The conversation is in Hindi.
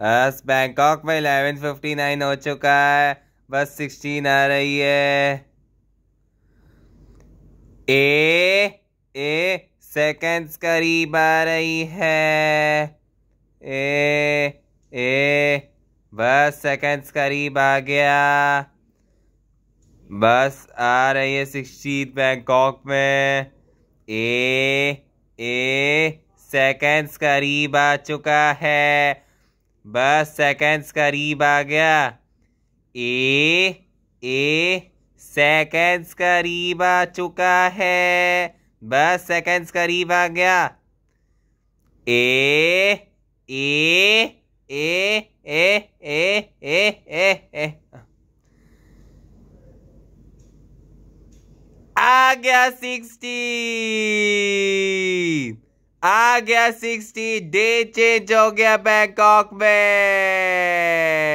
बस बैंकॉक में इलेवन फिफ्टी नाइन हो चुका है बस सिक्सटीन आ रही है ए ए सेकंड्स करीब आ रही है ए ए बस सेकंड्स करीब आ गया बस आ रही है सिक्सटीन बैंकॉक में ए ए सेकंड्स करीब आ चुका है बस सेकेंड्स करीब आ गया ए ए सेकेंड्स करीब आ चुका है बस सेकेंड्स करीब आ गया ए ए ए ए ए ए ए ए आ गया सिक्सटी आ गया सिक्सटी डे चेंज हो गया बैंकॉक में